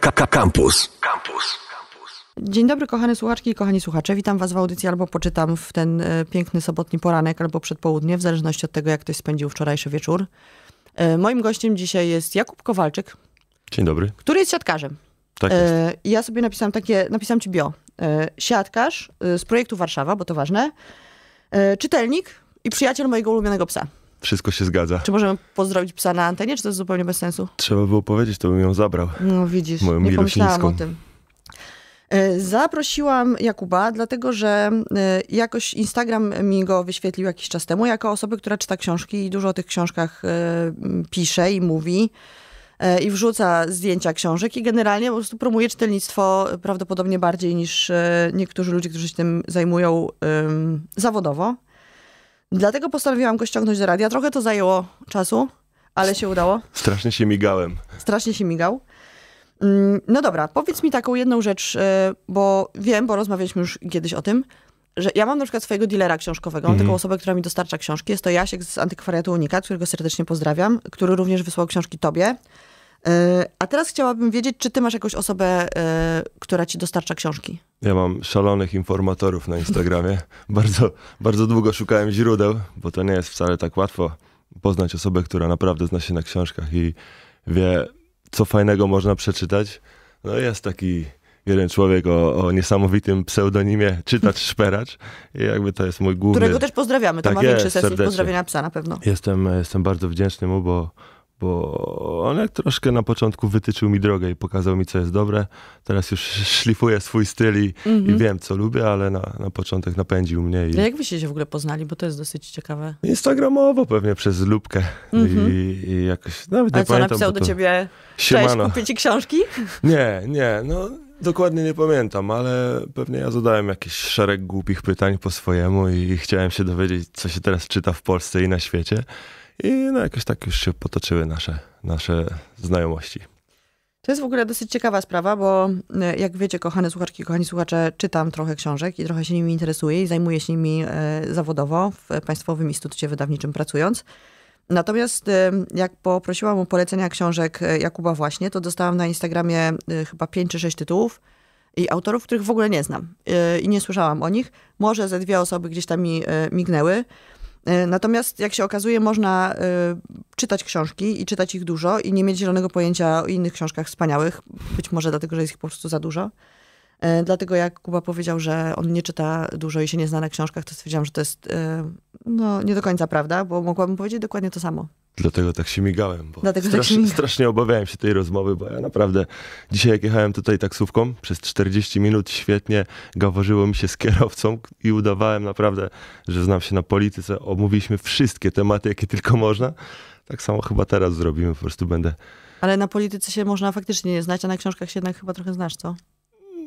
Campus. Campus. Dzień dobry, kochane słuchaczki i kochani słuchacze. Witam Was w audycji albo poczytam w ten e, piękny sobotni poranek, albo przedpołudnie, w zależności od tego, jak ktoś spędził wczorajszy wieczór. E, moim gościem dzisiaj jest Jakub Kowalczyk. Dzień dobry. Który jest siatkarzem. Tak e, jest. Ja sobie napisałam takie, napisałam Ci bio. Siatkarz z projektu Warszawa, bo to ważne. Czytelnik i przyjaciel mojego ulubionego psa. Wszystko się zgadza. Czy możemy pozdrowić psa na antenie, czy to jest zupełnie bez sensu? Trzeba było powiedzieć, to bym ją zabrał. No widzisz, Moją nie pomyślałam o tym. E, zaprosiłam Jakuba, dlatego że e, jakoś Instagram mi go wyświetlił jakiś czas temu, jako osoby, która czyta książki i dużo o tych książkach e, pisze i mówi i wrzuca zdjęcia książek i generalnie po prostu promuje czytelnictwo prawdopodobnie bardziej niż niektórzy ludzie, którzy się tym zajmują zawodowo. Dlatego postanowiłam go ściągnąć do radia. Trochę to zajęło czasu, ale się udało. Strasznie się migałem. Strasznie się migał. Mm, no dobra, powiedz mi taką jedną rzecz, e, bo wiem, bo rozmawialiśmy już kiedyś o tym, że ja mam na przykład swojego dealera książkowego, mam mm. taką osobę, która mi dostarcza książki. Jest to Jasiek z Antykwariatu Unikat, którego serdecznie pozdrawiam, który również wysłał książki tobie. E, a teraz chciałabym wiedzieć, czy ty masz jakąś osobę, e, która ci dostarcza książki? Ja mam szalonych informatorów na Instagramie. bardzo, bardzo długo szukałem źródeł, bo to nie jest wcale tak łatwo poznać osobę, która naprawdę zna się na książkach i wie, co fajnego można przeczytać. No jest taki jeden człowiek o, o niesamowitym pseudonimie Czytacz Szperacz. I jakby to jest mój główny... Którego też pozdrawiamy, to tak ma jest, większy sesji pozdrowienia psa na pewno. Jestem, jestem bardzo wdzięczny mu, bo bo on jak troszkę na początku wytyczył mi drogę i pokazał mi, co jest dobre. Teraz już szlifuję swój styl i, mm -hmm. i mhm. wiem, co lubię, ale na, na początek napędził mnie. I... A jak wyście się w ogóle poznali, bo to jest dosyć ciekawe. Instagramowo pewnie przez Lubkę mm -hmm. I, mhm. i, jakoś, nawet ale nie co, pamiętam. napisał do ciebie, Siemano. cześć, kupię ci książki? Nie, nie, no Dokładnie nie pamiętam, ale pewnie ja zadałem jakiś szereg głupich pytań po swojemu i chciałem się dowiedzieć, co się teraz czyta w Polsce i na świecie. I no jakoś tak już się potoczyły nasze, nasze znajomości. To jest w ogóle dosyć ciekawa sprawa, bo e, jak wiecie, kochane słuchaczki, kochani słuchacze, czytam trochę książek i trochę się nimi interesuję i zajmuję się nimi e, zawodowo w Państwowym Instytucie Wydawniczym pracując. Natomiast e, jak poprosiłam o polecenia książek Jakuba właśnie, to dostałam na Instagramie chyba 5 czy 6 tytułów i autorów, których w ogóle nie znam i nie słyszałam o nich. Może ze dwie osoby gdzieś tam mi mignęły. E, natomiast, jak się okazuje, można e, czytać książki i czytać ich dużo i nie mieć zielonego pojęcia o innych książkach wspaniałych. Być może dlatego, że jest ich po prostu za dużo. E, dlatego jak Kuba powiedział, że on nie czyta dużo i się nie zna na książkach, to stwierdziłam, że to jest no, nie do końca prawda, bo mogłabym powiedzieć dokładnie to samo. Dlatego tak się migałem, bo strasz, tak się... strasznie obawiałem się tej rozmowy, bo ja naprawdę dzisiaj jak jechałem tutaj taksówką, przez 40 minut świetnie gaworzyło mi się z kierowcą i udawałem naprawdę, że znam się na polityce. Omówiliśmy wszystkie tematy, jakie tylko można. Tak samo chyba teraz zrobimy, po prostu będę... Ale na polityce się można faktycznie nie znać, a na książkach się jednak chyba trochę znasz, co?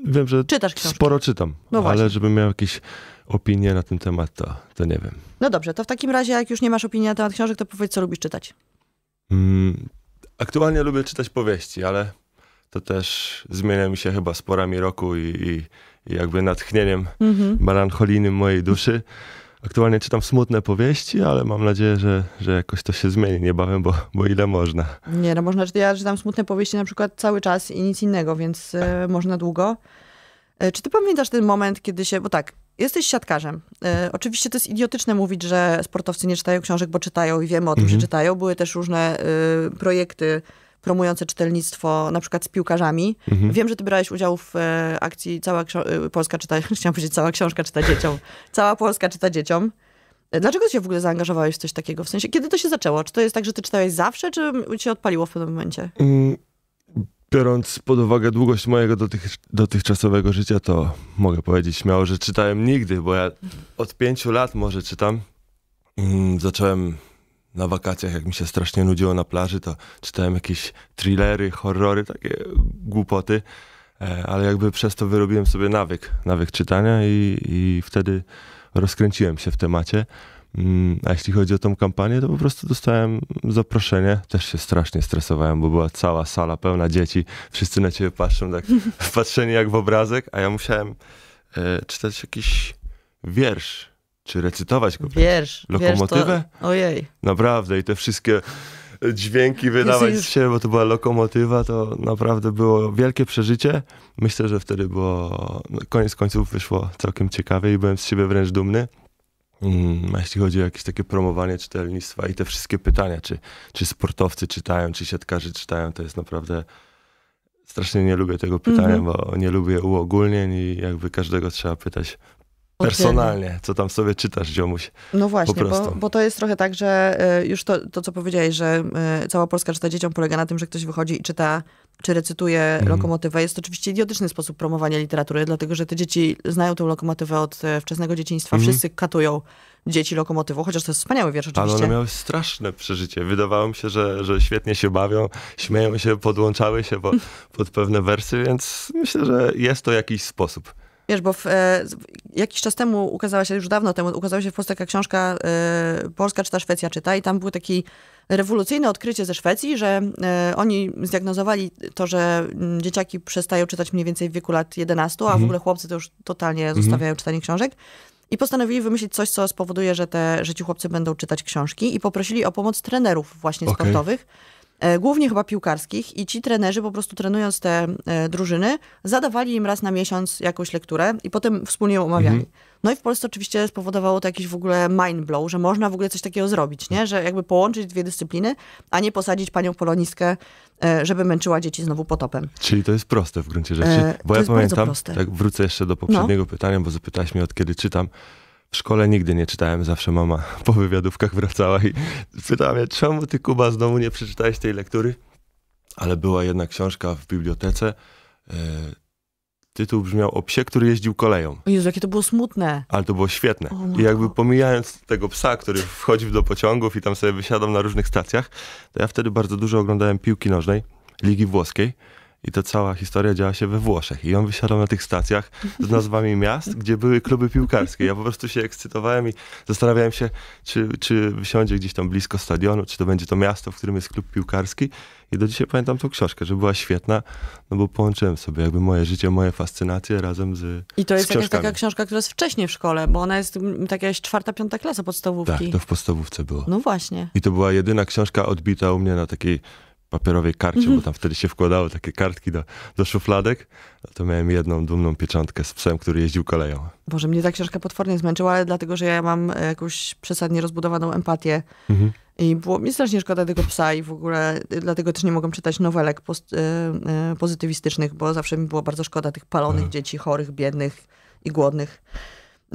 wiem, że Czytasz sporo czytam, no ale żebym miał jakieś opinie na ten temat, to, to nie wiem. No dobrze, to w takim razie, jak już nie masz opinii na temat książek, to powiedz, co lubisz czytać. Mm, aktualnie lubię czytać powieści, ale to też zmienia mi się chyba z miroku roku i, i, i jakby natchnieniem mm -hmm. melancholijnym mojej duszy. Aktualnie czytam smutne powieści, ale mam nadzieję, że, że jakoś to się zmieni niebawem, bo, bo ile można. Nie, no można. Ja czytam smutne powieści na przykład cały czas i nic innego, więc y, można długo. Y, czy ty pamiętasz ten moment, kiedy się. Bo tak, jesteś siatkarzem. Y, oczywiście to jest idiotyczne mówić, że sportowcy nie czytają książek, bo czytają i wiemy o tym, mhm. że czytają. Były też różne projekty promujące czytelnictwo, na przykład z piłkarzami. Mhm. Wiem, że ty brałeś udział w e, akcji Cała e, Polska czyta, chciałam powiedzieć Cała Książka czyta dzieciom. Cała Polska czyta dzieciom. E, dlaczego się w ogóle zaangażowałeś w coś takiego? W sensie, kiedy to się zaczęło? Czy to jest tak, że ty czytałeś zawsze, czy cię odpaliło w pewnym momencie? Mm, biorąc pod uwagę długość mojego dotych, dotychczasowego życia, to mogę powiedzieć śmiało, że czytałem nigdy, bo ja od pięciu lat może czytam. Mm, zacząłem na wakacjach, jak mi się strasznie nudziło na plaży, to czytałem jakieś thrillery, horrory, takie głupoty, e, ale jakby przez to wyrobiłem sobie nawyk, nawyk czytania i, i wtedy rozkręciłem się w temacie. Mm, a jeśli chodzi o tą kampanię, to po prostu dostałem zaproszenie. Też się strasznie stresowałem, bo była cała sala pełna dzieci. Wszyscy na ciebie patrzą, tak wpatrzeni jak w obrazek, a ja musiałem e, czytać jakiś wiersz czy recytować go? Wiersz. Lokomotywę? Wiersz to... Ojej. Naprawdę i te wszystkie dźwięki wydawać z siebie, bo to była lokomotywa, to naprawdę było wielkie przeżycie. Myślę, że wtedy było, koniec końców wyszło całkiem ciekawie i byłem z siebie wręcz dumny. Mm, a jeśli chodzi o jakieś takie promowanie czytelnictwa i te wszystkie pytania, czy, czy sportowcy czytają, czy siatkarzy czytają, to jest naprawdę strasznie nie lubię tego pytania, mm -hmm. bo nie lubię uogólnień i jakby każdego trzeba pytać Personalnie, co tam sobie czytasz, ziomuś. No właśnie, bo, bo, to jest trochę tak, że y, już to, to co powiedziałeś, że y, cała Polska czyta dzieciom polega na tym, że ktoś wychodzi i czyta, czy recytuje mhm. lokomotywę. Jest to oczywiście idiotyczny sposób promowania literatury, dlatego że te dzieci znają tę lokomotywę od e, wczesnego dzieciństwa. Mhm. Wszyscy katują dzieci lokomotywą, chociaż to jest wspaniały wiersz oczywiście. Ale one miały straszne przeżycie. Wydawało mi się, że, że świetnie się bawią, śmieją się, podłączały się po, pod pewne wersy, więc myślę, że jest to jakiś sposób. Wiesz, bo w, e, jakiś czas temu ukazała się, już dawno temu, ukazała się w Polsce taka książka e, Polska czyta, Szwecja czyta i tam było takie rewolucyjne odkrycie ze Szwecji, że e, oni zdiagnozowali to, że mm, dzieciaki przestają czytać mniej więcej w wieku lat 11, a mhm. w ogóle chłopcy to już totalnie mhm. zostawiają czytanie książek. I postanowili wymyślić coś, co spowoduje, że, te, że ci chłopcy będą czytać książki i poprosili o pomoc trenerów właśnie okay. sportowych E, głównie chyba piłkarskich i ci trenerzy po prostu trenując te e, drużyny, zadawali im raz na miesiąc jakąś lekturę i potem wspólnie ją omawiali. Mhm. No i w Polsce oczywiście spowodowało to jakiś w ogóle mind blow, że można w ogóle coś takiego zrobić, nie? Że jakby połączyć dwie dyscypliny, a nie posadzić panią polonistkę, e, żeby męczyła dzieci znowu potopem. Czyli to jest proste w gruncie rzeczy. Bo to ja pamiętam, tak wrócę jeszcze do no. poprzedniego no. pytania, bo zapytałaś mnie od kiedy czytam. W szkole nigdy nie czytałem, zawsze mama po wywiadówkach wracała i pytała mnie, czemu ty Kuba z domu nie przeczytałeś tej lektury? Ale była jedna książka w bibliotece. E, tytuł brzmiał o psie, który jeździł koleją. O Jezu, jakie to było smutne. Ale to było świetne. I jakby pomijając tego psa, który wchodził do pociągów i tam sobie wysiadał na różnych stacjach, to ja wtedy bardzo dużo oglądałem piłki nożnej, ligi włoskiej. I to cała historia działa się we Włoszech. I on wysiadał na tych stacjach z nazwami miast, gdzie były kluby piłkarskie. Ja po prostu się ekscytowałem i zastanawiałem się, czy, czy wysiądzie gdzieś tam blisko stadionu, czy to będzie to miasto, w którym jest klub piłkarski. I do dzisiaj pamiętam tą książkę, że była świetna, no bo połączyłem sobie jakby moje życie, moje fascynacje razem z I to jest jakaś taka książka, która jest wcześniej w szkole, bo ona jest mm, taka czwarta, piąta klasa podstawówki. Tak, to w podstawówce było. No właśnie. I to była jedyna książka odbita u mnie na takiej papierowej karcie, mm -hmm. bo mhm. tam wtedy się wkładały takie kartki do, do szufladek, to miałem jedną dumną pieczątkę z psem, który jeździł koleją. Boże, mnie ta książka potwornie zmęczyła, ale dlatego, że ja mam e, jakąś przesadnie rozbudowaną empatię. Mm -hmm. I było mi strasznie szkoda tego psa i w ogóle e, dlatego też nie mogłam czytać nowelek y, y, pozytywistycznych, bo zawsze mi było bardzo szkoda tych palonych mm. dzieci, chorych, biednych i głodnych.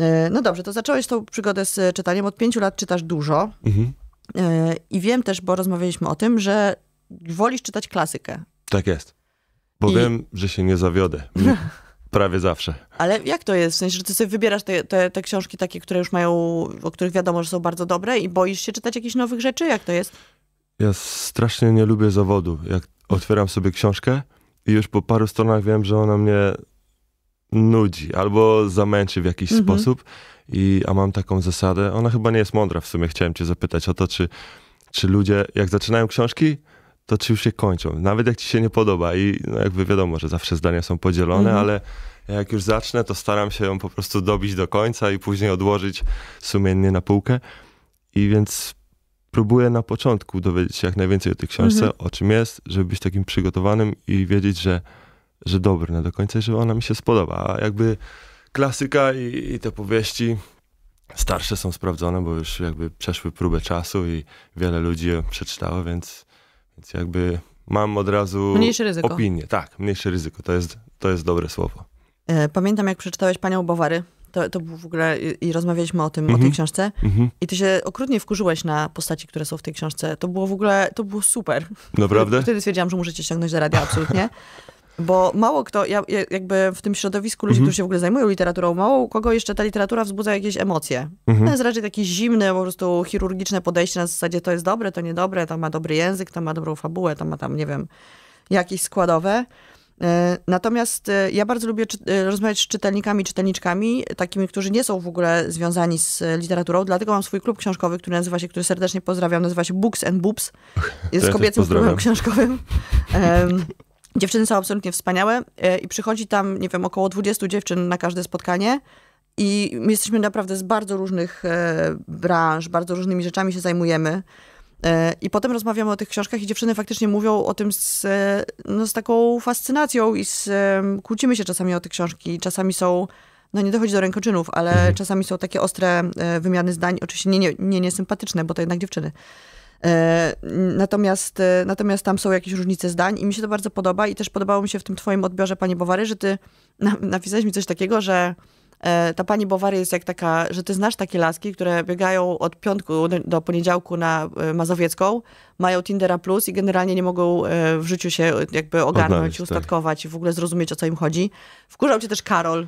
Y, no dobrze, to zacząłeś tą przygodę z czytaniem. Od pięciu lat czytasz dużo. -hmm. I wiem też, bo rozmawialiśmy o tym, że wolisz czytać klasykę. Tak jest. Bo I... wiem, że się nie zawiodę. Prawie zawsze. Ale jak to jest? W sensie, że ty sobie wybierasz te, te, te, książki takie, które już mają, o których wiadomo, że są bardzo dobre i boisz się czytać jakichś nowych rzeczy? Jak to jest? Ja strasznie nie lubię zawodu. Jak otwieram sobie książkę i już po paru stronach wiem, że ona mnie nudzi albo zamęczy w jakiś mhm. sposób, i, a mam taką zasadę. Ona chyba nie jest mądra w sumie. Chciałem cię zapytać o to, czy, czy ludzie, jak zaczynają książki, to czy już się kończą. Nawet jak ci się nie podoba i no jakby wiadomo, że zawsze zdania są podzielone, mhm. ale jak już zacznę, to staram się ją po prostu dobić do końca i później odłożyć sumiennie na półkę. I więc próbuję na początku dowiedzieć się jak najwięcej o tej książce, mhm. o czym jest, żeby być takim przygotowanym i wiedzieć, że, że na no, do końca że ona mi się spodoba. A jakby klasyka i, i te powieści starsze są sprawdzone, bo już jakby przeszły próbę czasu i wiele ludzi je przeczytało, więc więc jakby mam od razu mniejsze ryzyko. opinię. Tak, mniejsze ryzyko. To jest, to jest dobre słowo. E, pamiętam, jak przeczytałeś Panią Bowary. To, to był w ogóle, i, rozmawialiśmy o tym, mm -hmm. o tej mhm. książce. Mm -hmm. I ty się okrutnie wkurzyłeś na postaci, które są w tej książce. To było w ogóle, to było super. Naprawdę? Wtedy stwierdziłam, że muszę cię ściągnąć do radia, absolutnie. Bo mało kto, ja, jakby w tym środowisku ludzi, mhm. którzy się w ogóle zajmują literaturą, mało kogo jeszcze ta literatura wzbudza jakieś emocje. Mhm. To jest raczej takie zimne, po prostu chirurgiczne podejście na zasadzie to jest dobre, to niedobre, to ma dobry język, to ma dobrą fabułę, to ma tam, nie wiem, jakieś składowe. E, natomiast e, ja bardzo lubię e, rozmawiać z czytelnikami, czytelniczkami, takimi, którzy nie są w ogóle związani z literaturą, dlatego mam swój klub książkowy, który nazywa się, który serdecznie pozdrawiam, nazywa się Books and Boobs. Jest Też kobiecym klubem książkowym. Dziewczyny są absolutnie wspaniałe e, i przychodzi tam, nie wiem, około 20 dziewczyn na każde spotkanie. I my jesteśmy naprawdę z bardzo różnych e, branż, bardzo różnymi rzeczami się zajmujemy. E, I potem rozmawiamy o tych książkach i dziewczyny faktycznie mówią o tym z, no, z taką fascynacją i z, kłócimy się czasami o te książki. Czasami są, no nie dochodzi do rękoczynów, ale mhm. czasami są takie ostre wymiany zdań, oczywiście nie, nie, nie, niesympatyczne, bo to jednak dziewczyny. E, natomiast, e, natomiast tam są jakieś różnice zdań i mi się to bardzo podoba i też podobało mi się w tym twoim odbiorze, pani Bowary, że ty napisałeś mi coś takiego, że e, ta pani Bowary jest jak taka, że ty znasz takie laski, które biegają od piątku do poniedziałku na Mazowiecką, mają Tindera Plus i generalnie nie mogą w życiu się jakby ogarnąć, Odnaleźć, tak. ustatkować tak. i w ogóle zrozumieć, o co im chodzi. Wkurzał cię też Karol,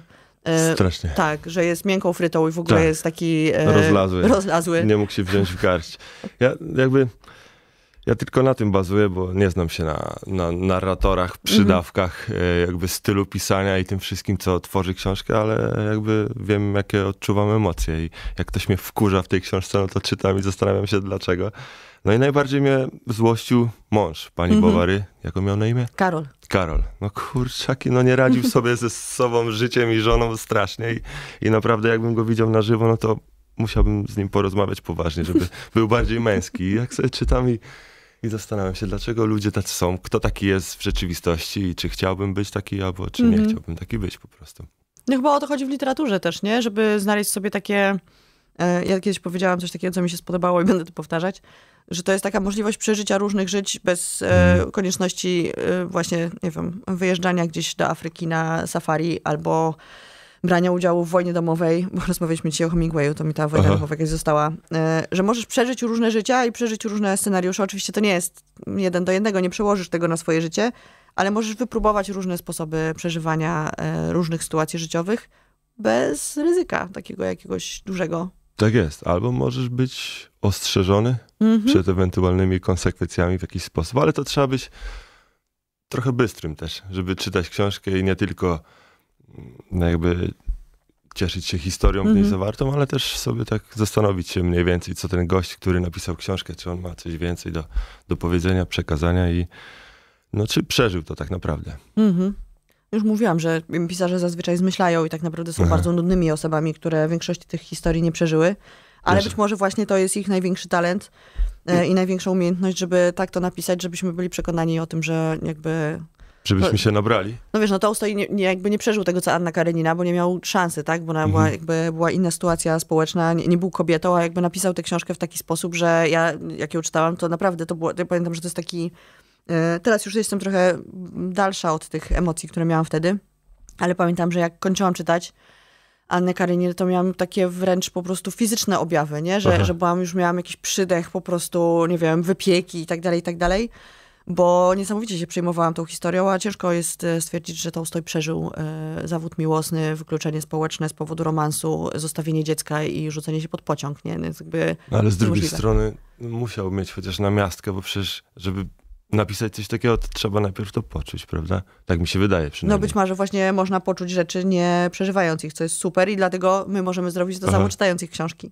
Strasznie. Tak, że jest miękką frytą i w ogóle tak. jest taki... E, rozlazły. rozlazły. Nie mógł się wziąć w garść. Ja jakby ja tylko na tym bazuję, bo nie znam się na, na narratorach, mhm. przydawkach, mhm. jakby stylu pisania i tym wszystkim, co tworzy książkę, ale jakby wiem, jakie odczuwam emocje i jak ktoś mnie wkurza w tej książce, no to czytam i zastanawiam się dlaczego. No i najbardziej mnie złościł mąż pani mhm. Bowary. Jak on miał na imię? Karol. Karol. No kurczaki, no nie radził sobie ze sobą, życiem i żoną strasznie i, i naprawdę jakbym go widział na żywo, no to musiałbym z nim porozmawiać poważnie, żeby był bardziej męski. I jak sobie czytam i i zastanawiam się, dlaczego ludzie tacy są, kto taki jest w rzeczywistości i czy chciałbym być taki, albo czy nie mhm. chciałbym taki być po prostu. No chyba o to chodzi w literaturze też, nie? Żeby znaleźć sobie takie... E, ja kiedyś powiedziałam coś takiego, co mi się spodobało i będę to powtarzać, że to jest taka możliwość przeżycia różnych żyć bez e, mhm. konieczności e, właśnie, nie wiem, wyjeżdżania gdzieś do Afryki na safari albo brania udziału w wojnie domowej, bo rozmawialiśmy dzisiaj o Hemingwayu, to mi ta wojna Aha. domowa jakaś została, e, że możesz przeżyć różne życia i przeżyć różne scenariusze. Oczywiście to nie jest jeden do jednego, nie przełożysz tego na swoje życie, ale możesz wypróbować różne sposoby przeżywania e, różnych sytuacji życiowych bez ryzyka takiego jakiegoś dużego. Tak jest. Albo możesz być ostrzeżony mm przed ewentualnymi konsekwencjami w jakiś sposób, ale to trzeba być trochę bystrym też, żeby czytać książkę i nie tylko no jakby cieszyć się historią mm -hmm. w niej mhm. zawartą, ale też sobie tak zastanowić się mniej więcej, co ten gość, który napisał książkę, czy on ma coś więcej do, do powiedzenia, przekazania i no, czy przeżył to tak naprawdę. Mm -hmm. Już mówiłam, że pisarze zazwyczaj zmyślają i tak naprawdę są Aha. bardzo nudnymi osobami, które większości tych historii nie przeżyły, ale być może właśnie to jest ich największy talent e, i największa umiejętność, żeby tak to napisać, żebyśmy byli przekonani o tym, że jakby Żebyśmy no, się nabrali. No wiesz, no to nie, nie, jakby nie przeżył tego, co Anna Karenina, bo nie miał szansy, tak? Bo ona mhm. była, jakby była inna sytuacja społeczna, nie, nie, był kobietą, a jakby napisał tę książkę w taki sposób, że ja, jak ją czytałam, to naprawdę to było, ja pamiętam, że to jest taki, e, teraz już jestem trochę dalsza od tych emocji, które miałam wtedy, ale pamiętam, że jak kończyłam czytać, Annę Karenina, to miałam takie wręcz po prostu fizyczne objawy, nie? Że, że byłam, już miałam jakiś przydech po prostu, nie wiem, wypieki i tak dalej, i tak dalej bo niesamowicie się przejmowałam tą historią, a ciężko jest e, stwierdzić, że Tolstoj przeżył e, zawód miłosny, wykluczenie społeczne z powodu romansu, zostawienie dziecka i rzucenie się pod pociąg. Nie? No Ale z drugiej możliwe. strony musiał mieć chociaż namiastkę, bo przecież, żeby napisać coś takiego, to trzeba najpierw to poczuć, prawda? Tak mi się wydaje przynajmniej. No być może właśnie można poczuć rzeczy nie przeżywając ich, co jest super i dlatego my możemy zrobić to samo czytając ich książki.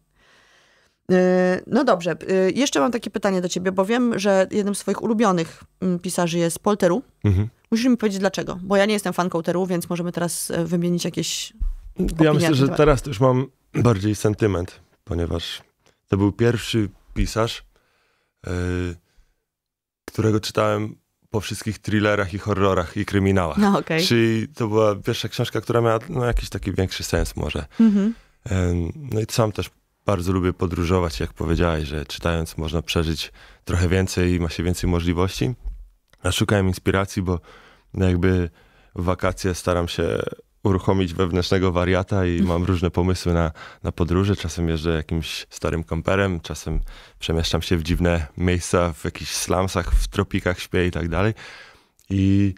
Y, no dobrze, y, jeszcze mam takie pytanie do ciebie, bo wiem, że jednym z twoich ulubionych mm, pisarzy jest Polteru. Mhm. Musisz mi powiedzieć dlaczego, bo ja nie jestem fanką Teru, więc możemy teraz e, wymienić jakieś Ja myślę, że teraz już mam bardziej sentyment, ponieważ to był pierwszy pisarz, e, którego czytałem po wszystkich thrillerach i horrorach i kryminałach. No, okay. Czyli to była pierwsza książka, która miała no, jakiś taki większy sens może. Mhm. No i sam też bardzo lubię podróżować, jak powiedziałeś, że czytając można przeżyć trochę więcej i ma się więcej możliwości. A szukałem inspiracji, bo jakby w wakacje staram się uruchomić wewnętrznego wariata i mhm. mam różne pomysły na, na podróże. Czasem jeżdżę jakimś starym kamperem, czasem przemieszczam się w dziwne miejsca, w jakichś slumsach, w tropikach śpię i tak dalej. I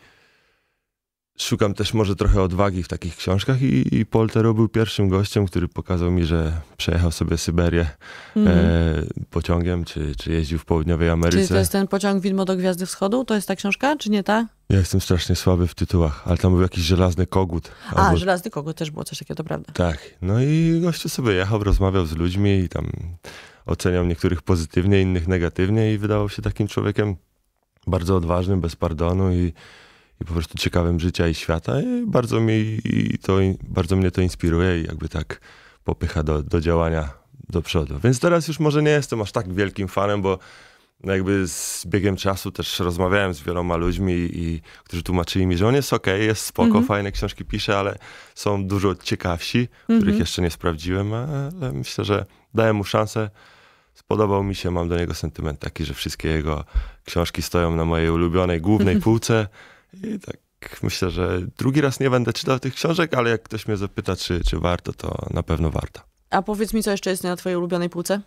szukam też może trochę odwagi w takich książkach i, i Poltero był pierwszym gościem, który pokazał mi, że przejechał sobie Syberię mm. e, mhm. pociągiem, czy, czy jeździł w południowej Ameryce. Czy to jest ten pociąg Widmo do Gwiazdy Wschodu? To jest ta książka, czy nie ta? Ja jestem strasznie słaby w tytułach, ale tam był jakiś żelazny kogut. A, albo... żelazny kogut też było coś takiego, to prawda. Tak, no i gościu sobie jechał, rozmawiał z ludźmi i tam oceniał niektórych pozytywnie, innych negatywnie i wydawał się takim człowiekiem bardzo odważnym, bez pardonu i po prostu ciekawym życia i świata. I bardzo, mi, to, bardzo mnie to inspiruje i jakby tak popycha do, do działania do przodu. Więc teraz już może nie jestem aż tak wielkim fanem, bo no jakby z biegiem czasu też rozmawiałem z wieloma ludźmi, i, którzy tłumaczyli mi, że on jest ok, jest spoko, mm -hmm. fajne książki pisze, ale są dużo ciekawsi, mm -hmm. których mhm. jeszcze nie sprawdziłem, ale myślę, że dałem mu szansę. Spodobał mi się, mam do niego sentyment taki, że wszystkie jego książki stoją na mojej ulubionej głównej mhm. półce. I tak myślę, że drugi raz nie będę czytał tych książek, ale jak ktoś mnie zapyta, czy, czy warto, to na pewno warto. A powiedz mi, co jeszcze jest na twojej ulubionej półce?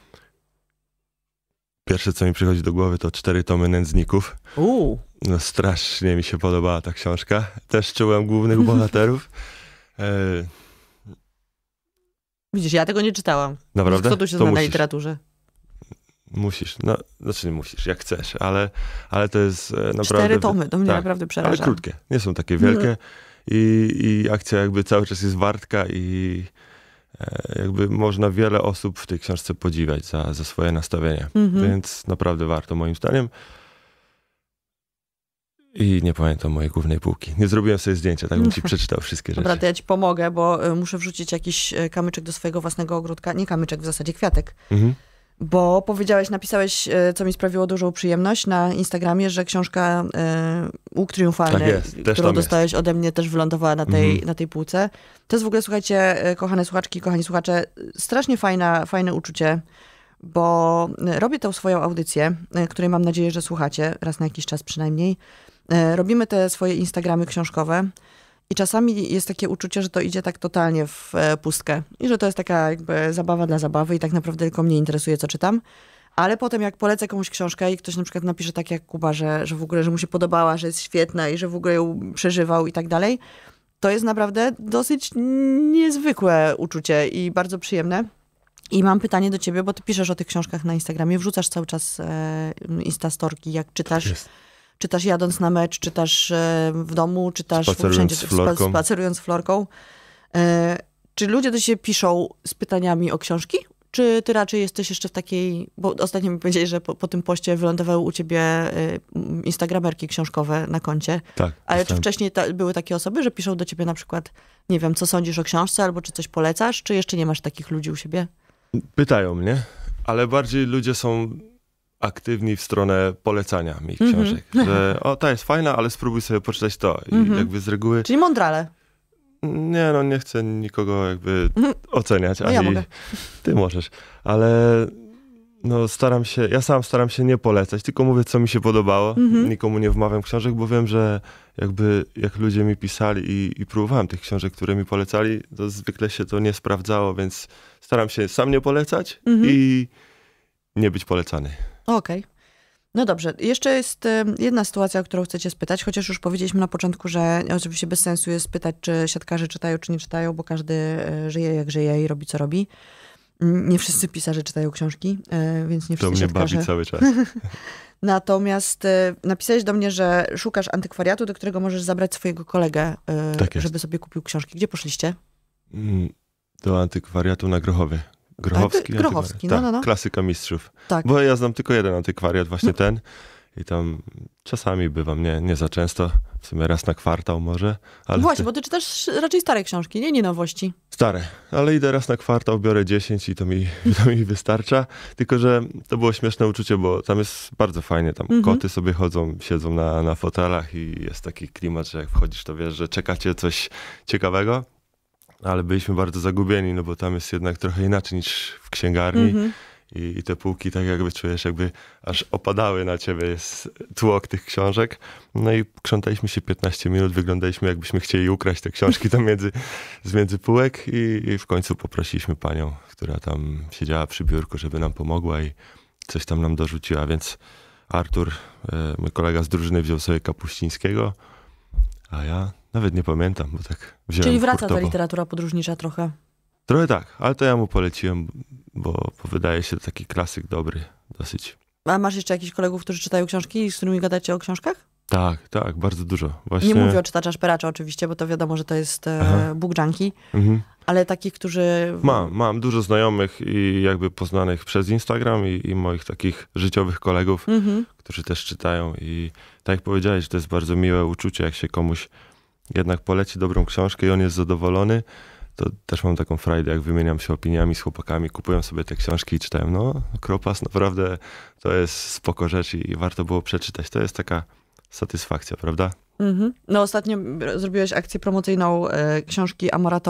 Pierwsze, co mi przychodzi do głowy, to cztery tomy nędzników. Uuu. No, strasznie mi się podobała ta książka. Też czułem głównych bohaterów. E... Widzisz, ja tego nie czytałam. Naprawdę? co tu się to zna musisz. na literaturze? Musisz, no, znaczy nie musisz, jak chcesz, ale, ale to jest e, naprawdę... Cztery tomy, to mnie tak, naprawdę przeraża. Ale krótkie, nie są takie wielkie mhm. i, i akcja jakby cały czas jest wartka i e, jakby można wiele osób w tej książce podziwiać za, za swoje nastawienie, mhm. więc naprawdę warto moim zdaniem. I nie pamiętam mojej głównej półki. Nie zrobiłem sobie zdjęcia, tak bym ci przeczytał wszystkie rzeczy. Dobra, ja ci pomogę, bo y, muszę wrzucić jakiś y, kamyczek do swojego własnego ogródka. Nie kamyczek, w zasadzie kwiatek. Mhm bo powiedziałeś, napisałeś, e, co mi sprawiło dużą przyjemność na Instagramie, że książka y, e, Łuk Triumfalny, tak jest, którą dostałeś jest. ode mnie, też wylądowała na tej, mm -hmm. na tej półce. To jest w ogóle, słuchajcie, e, kochane słuchaczki, kochani słuchacze, strasznie fajna, fajne uczucie, bo robię tę swoją audycję, której mam nadzieję, że słuchacie, raz na jakiś czas przynajmniej. Robimy te swoje Instagramy książkowe i czasami jest takie uczucie, że to idzie tak totalnie w e, pustkę i że to jest taka jakby zabawa dla zabawy i tak naprawdę tylko mnie interesuje, co czytam. Ale potem jak polecę komuś książkę i ktoś na przykład napisze tak jak Kuba, że, że w ogóle, że mu się podobała, że jest świetna i że w ogóle ją przeżywał i tak dalej, to jest naprawdę dosyć niezwykłe uczucie i bardzo przyjemne. I mam pytanie do ciebie, bo ty piszesz o tych książkach na Instagramie, wrzucasz cały czas e, instastorki, jak czytasz. Czy też jadąc na mecz, czy też w domu, też spacerując wszędzie, florką. spacerując florką. E, czy ludzie do ciebie piszą z pytaniami o książki? Czy ty raczej jesteś jeszcze w takiej, bo ostatnio mi powiedzieli, że po, po tym poście wylądowały u ciebie e, instagramerki książkowe na koncie. Tak. Ale czy wcześniej ta, były takie osoby, że piszą do ciebie na przykład, nie wiem, co sądzisz o książce albo czy coś polecasz, czy jeszcze nie masz takich ludzi u siebie? Pytają mnie, ale bardziej ludzie są aktywni w stronę polecania mi mhm. książek. Mm -hmm. Że o, ta jest fajna, ale spróbuj sobie poczytać to. I mm -hmm. jakby z reguły... Czyli mądrale. Nie, no nie chcę nikogo jakby mm -hmm. oceniać. No ani... ja mogę. Ty możesz. Ale no staram się, ja sam staram się nie polecać, tylko mówię, co mi się podobało. Mhm. Nikomu nie wmawiam książek, bo wiem, że jakby jak ludzie mi pisali i, i próbowałem tych książek, które mi polecali, to zwykle się to nie sprawdzało, więc staram się sam nie polecać mhm. i nie być polecany. Okej. Okay. No dobrze, jeszcze jest y, jedna sytuacja, o którą chcecie spytać, chociaż już powiedzieliśmy na początku, że oczywiście bez sensu jest pytać, czy siatkarze czytają, czy nie czytają, bo każdy y, żyje jak żyje i robi co robi. Mm, nie wszyscy pisarze czytają książki, y, więc nie wszyscy To mnie siatkarze. bawi cały czas. Natomiast napisałeś do mnie, że szukasz antykwariatu, do którego możesz zabrać swojego kolegę, tak żeby sobie kupił książki. Gdzie poszliście? Mm, do antykwariatu na Grochowie. Grochowski? Tak, Grochowski, no, no, tak, no, no. Klasyka mistrzów. Tak. Bo ja znam tylko jeden antykwariat, właśnie no. ten. I tam czasami bywam, nie, nie za często, w sumie raz na kwartał może. Ale Właśnie, ty... bo ty czytasz raczej stare książki, nie, nie nowości. Stare, ale idę raz na kwartał, biorę 10 i to mi, to mi wystarcza. Tylko, że to było śmieszne uczucie, bo tam jest bardzo fajnie, tam mhm. koty sobie chodzą, siedzą na, na fotelach i jest taki klimat, że jak wchodzisz, to wiesz, że czekacie coś ciekawego ale byliśmy bardzo zagubieni, no bo tam jest jednak trochę inaczej niż w księgarni. Mm -hmm. I, I, te półki tak jakby czujesz, jakby aż opadały na ciebie, jest tłok tych książek. No i krzątaliśmy się 15 minut, wyglądaliśmy jakbyśmy chcieli ukraść te książki tam między, z między półek i, i w końcu poprosiliśmy panią, która tam siedziała przy biurku, żeby nam pomogła i coś tam nam dorzuciła, więc Artur, e, mój kolega z drużyny wziął sobie Kapuścińskiego, a ja nawet nie pamiętam, bo tak wziąłem Czyli wraca ta literatura podróżnicza trochę. Trochę tak, ale to ja mu poleciłem, bo, bo wydaje się taki klasyk dobry dosyć. A masz jeszcze jakichś kolegów, którzy czytają książki i z którymi gadacie o książkach? Tak, tak, bardzo dużo. Właśnie... Nie mówię o czytaczach, peracza oczywiście, bo to wiadomo, że to jest e, Aha. book junkie, mhm. ale takich, którzy... Mam, mam dużo znajomych i jakby poznanych przez Instagram i, i moich takich życiowych kolegów, mhm. którzy też czytają i tak jak powiedziałeś, to jest bardzo miłe uczucie, jak się komuś jednak poleci dobrą książkę i on jest zadowolony, to też mam taką frajdę, jak wymieniam się opiniami z chłopakami, kupują sobie te książki i czytają. No, Kropas naprawdę to jest spoko rzecz i warto było przeczytać. To jest taka satysfakcja, prawda? Mm -hmm. No ostatnio zrobiłeś akcję promocyjną e, książki Amora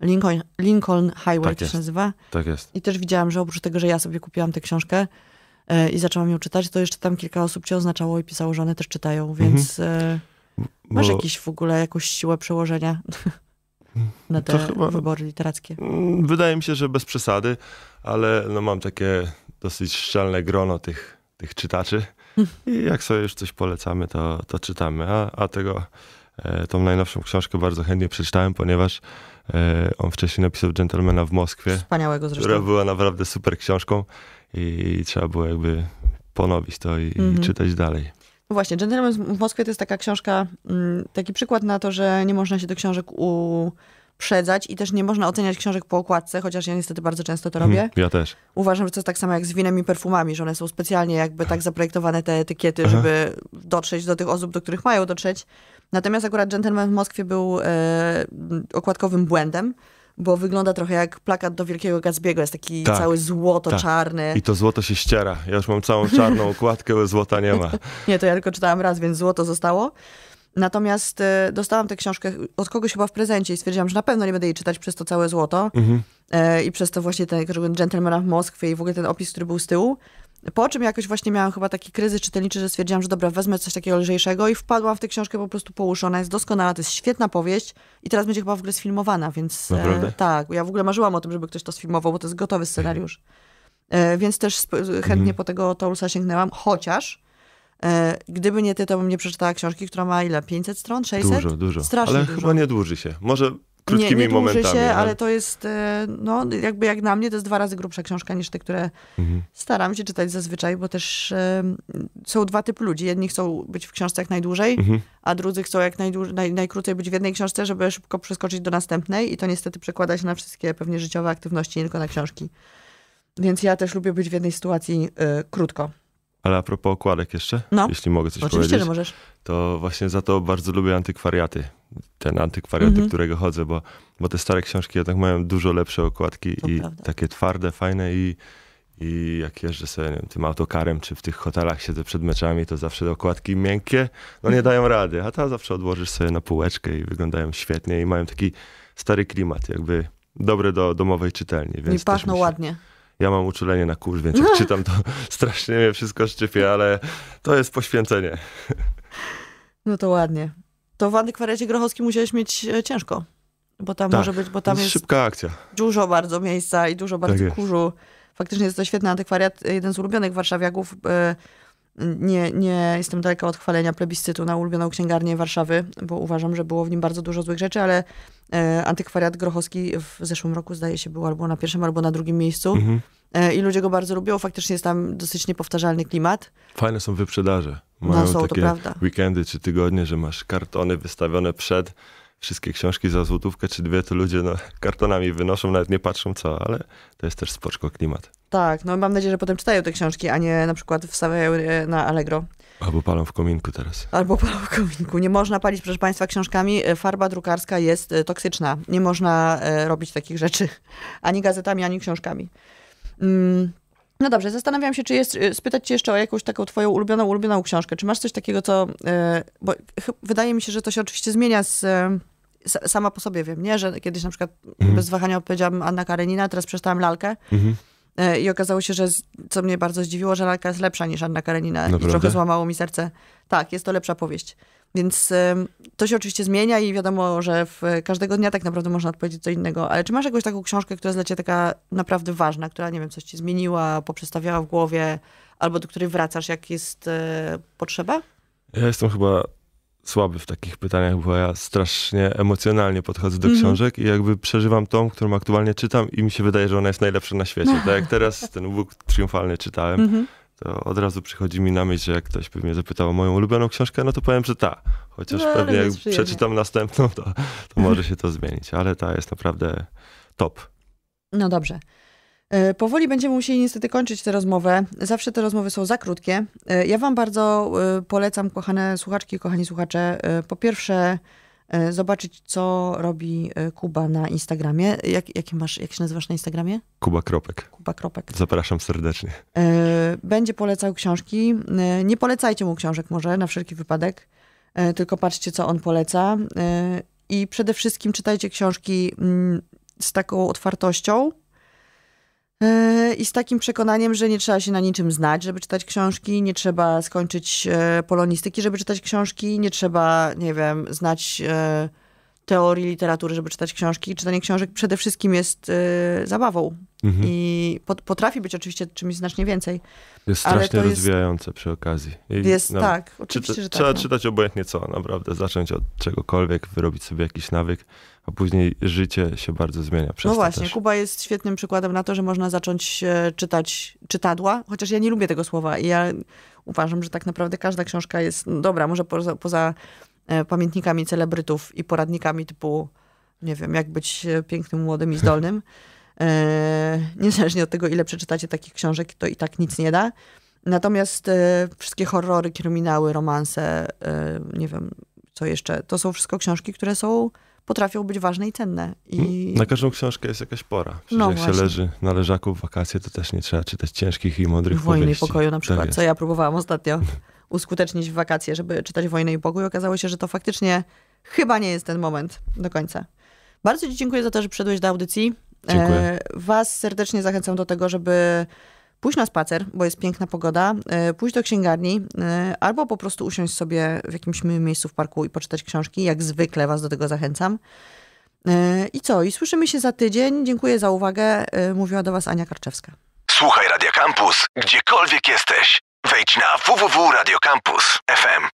Lincoln, Lincoln Highway tak jest, się nazywa. Tak jest. I też widziałam, że oprócz tego, że ja sobie kupiłam tę książkę e, i zaczęłam ją czytać, to jeszcze tam kilka osób cię oznaczało i pisało, że one też czytają, więc... Mm -hmm. Masz jakiś w ogóle jakąś siłę przełożenia na te chyba... wybory literackie? Mm, wydaje mi się, że bez przesady, ale no mam takie dosyć szczelne grono tych, tych czytaczy. I jak sobie już coś polecamy, to, to czytamy. A, a tego, e, tą najnowszą książkę bardzo chętnie przeczytałem, ponieważ e, on wcześniej napisał Gentlemana w Moskwie. Wspaniałego zresztą. Która była naprawdę super książką i, i trzeba było jakby ponowić to i, mm -hmm. i mhm. czytać dalej. Właśnie, Gentleman w Moskwie to jest taka książka, mm, taki przykład na to, że nie można się do książek uprzedzać i też nie można oceniać książek po okładce, chociaż ja niestety bardzo często to mhm, robię. Ja też. Uważam, że to jest tak samo jak z winem i perfumami, że one są specjalnie jakby tak zaprojektowane te etykiety, Aha. żeby dotrzeć do tych osób, do których mają dotrzeć. Natomiast akurat Gentleman w Moskwie był e, okładkowym błędem bo wygląda trochę jak plakat do Wielkiego gazbiego, jest taki tak, cały złoto-czarny. Tak. I to złoto się ściera. Ja już mam całą czarną okładkę, ale złota nie ma. nie, to ja tylko czytałam raz, więc złoto zostało. Natomiast e, dostałam tę książkę od kogoś chyba w prezencie i stwierdziłam, że na pewno nie będę jej czytać przez to całe złoto mhm. e, i przez to właśnie ten, Gentleman w Moskwie i w ogóle ten opis, który był z tyłu. Po czym jakoś właśnie miałam chyba taki kryzys czytelniczy, że stwierdziłam, że dobra, wezmę coś takiego lżejszego i wpadłam w tę książkę po prostu połuszona. Jest doskonała, to jest świetna powieść i teraz będzie chyba w ogóle sfilmowana, więc e, tak. Ja w ogóle marzyłam o tym, żeby ktoś to sfilmował, bo to jest gotowy scenariusz. E, więc też e, chętnie mm. po tego Toulsa sięgnęłam, chociaż e, gdyby nie ty, to bym nie przeczytała książki, która ma ile? 500 stron? 600? Dużo, dużo. Strasznie Ale dużo. chyba nie dłuży się. Może krótkimi nie, nie momentami. Się, no. ale to jest, e, no jakby jak na mnie, to jest dwa razy grubsza książka niż te, które mhm. staram się czytać zazwyczaj, bo też e, są dwa typy ludzi. Jedni chcą być w książce jak najdłużej, mhm. a drudzy chcą jak najdłuż, naj, najkrócej być w jednej książce, żeby szybko przeskoczyć do następnej i to niestety przekłada się na wszystkie pewnie życiowe aktywności, nie tylko na książki. Więc ja też lubię być w jednej sytuacji y, krótko. Ale a propos okładek jeszcze, no. jeśli mogę coś Oczywiście, powiedzieć. możesz. To właśnie za to bardzo lubię antykwariaty. Ten antykwariat, mm -hmm. do mhm. którego chodzę, bo, bo te stare książki jednak mają dużo lepsze okładki to i prawda. takie twarde, fajne i, i jak jeżdżę sobie wiem, tym autokarem, czy w tych hotelach siedzę przed meczami, to zawsze okładki miękkie, no nie dają rady. A ta zawsze odłożysz sobie na półeczkę i wyglądają świetnie i mają taki stary klimat, jakby dobry do domowej czytelni. Więc I pachną się... ładnie. Ja mam uczulenie na kurz, więc jak no. czytam to strasznie mnie wszystko szczypie, ale to jest poświęcenie. No to ładnie. To w antykwariacie grochowskim musiałeś mieć e, ciężko, bo tam tak, może być, bo tam jest, jest szybka akcja. dużo bardzo miejsca i dużo bardzo tak kurzu. Faktycznie jest to świetny antykwariat, jeden z ulubionych warszawiaków. Y e, nie, nie jestem daleka od chwalenia plebiscytu na ulubioną księgarnię Warszawy, bo uważam, że było w nim bardzo dużo złych rzeczy, ale e, antykwariat Grochowski w zeszłym roku zdaje się był albo na pierwszym, albo na drugim miejscu. Mhm. E, I ludzie go bardzo lubią. Faktycznie jest tam dosyć niepowtarzalny klimat. Fajne są wyprzedaże. Mają no, są, takie weekendy czy tygodnie, że masz kartony wystawione przed wszystkie książki za złotówkę czy dwie, to ludzie no, kartonami wynoszą, nawet nie patrzą co, ale to jest też spoczko klimat. Tak, no mam nadzieję, że potem czytają te książki, a nie na przykład wstawiają je na Allegro. Albo palą w kominku teraz. Albo palą w kominku. Nie można palić, proszę Państwa, książkami. E, farba drukarska jest e, toksyczna. Nie można e, robić takich rzeczy ani gazetami, ani książkami. Mm, no dobrze, zastanawiam się, czy jest, spytać Cię jeszcze o jakąś taką Twoją ulubioną, ulubioną książkę. Czy masz coś takiego, co. Bo wydaje mi się, że to się oczywiście zmienia z sama po sobie wiem, nie? Że kiedyś na przykład mhm. bez wahania odpowiedziałam Anna Karenina, teraz przeczytałam lalkę. Mm E, I okazało się, że, co mnie bardzo zdziwiło, że lalka jest lepsza niż Anna Karenina. I trochę złamało mi serce. Tak, jest to lepsza powieść. Więc to się oczywiście zmienia i wiadomo, że w, każdego dnia tak naprawdę można odpowiedzieć co innego. Ale czy masz jakąś taką książkę, która jest dla ciebie taka naprawdę ważna, która, nie wiem, coś ci zmieniła, poprzestawiała w głowie, albo do której wracasz, jak jest e, potrzeba? Ja jestem chyba słaby w takich pytaniach, bo ja strasznie emocjonalnie podchodzę do mhm. książek i jakby przeżywam tą, którą aktualnie czytam i mi się wydaje, że ona jest najlepsza na świecie. Tak jak teraz ten Bóg Triumfalny czytałem, mhm. to od razu przychodzi mi na myśl, że jak ktoś by mnie zapytał o moją ulubioną książkę, no to powiem, że ta. Chociaż no, pewnie jak przyjemnie. przeczytam następną, to, to może się to zmienić. Ale ta jest naprawdę top. No dobrze. E, powoli będziemy musieli niestety kończyć tę rozmowę. Zawsze te rozmowy są za krótkie. E, ja Wam bardzo e, polecam, kochane słuchaczki, kochani słuchacze, po pierwsze zobaczyć, co robi Kuba na Instagramie. Jak, masz, jak się nazywasz na Instagramie? Kuba Kropek. Kuba Kropek. Zapraszam serdecznie. Będzie polecał książki. Nie polecajcie mu książek może, na wszelki wypadek, tylko patrzcie, co on poleca. I przede wszystkim czytajcie książki mm, z taką otwartością, E, I z takim przekonaniem, że nie trzeba się na niczym znać, żeby czytać książki, nie trzeba skończyć e, polonistyki, żeby czytać książki, nie trzeba, nie wiem, znać e, teorii literatury, żeby czytać książki. Czytanie książek przede wszystkim jest y, zabawą. Mhm. I pot, potrafi być oczywiście czymś znacznie więcej. Jest strasznie rozwijające jest, przy okazji. I jest no, tak, oczywiście, że tak. Trzeba no. czytać obojętnie co, naprawdę. Zacząć od czegokolwiek, wyrobić sobie jakiś nawyk, a później życie się bardzo zmienia. Przez no właśnie, też. Kuba jest świetnym przykładem na to, że można zacząć czytać czytadła, chociaż ja nie lubię tego słowa i ja uważam, że tak naprawdę każda książka jest no dobra, może poza, poza E, pamiętnikami celebrytów i poradnikami typu, nie wiem, jak być pięknym, młodym i zdolnym. E, niezależnie od tego, ile przeczytacie takich książek, to i tak nic nie da. Natomiast e, wszystkie horrory, kryminały, romanse, nie wiem, co jeszcze, to są wszystko książki, które są potrafią być ważne i cenne. I... Mm, na każdą książkę jest jakaś pora. Przecież no jak właśnie. się leży na leżaku w wakacje, to też nie trzeba czytać ciężkich i mądrych Wojny powieści. Wojny pokoju na tak przykład, co ja próbowałam ostatnio. uskutecznić w wakacje, żeby czytać Wojnę i Pokój. Okazało się, że to faktycznie chyba nie jest ten moment do końca. Bardzo Ci dziękuję za to, że przyszedłeś do audycji. Dziękuję. E, was serdecznie zachęcam do tego, żeby pójść na spacer, bo jest piękna pogoda, e, pójść do księgarni, e, albo po prostu usiąść sobie w jakimś miejscu w parku i poczytać książki. Jak zwykle Was do tego zachęcam. I co? I słyszymy się za tydzień. Dziękuję za uwagę. Mówiła do Was Ania Karczewska. Słuchaj Radio Campus, gdziekolwiek jesteś. Wejdź na www.radiocampus.fm.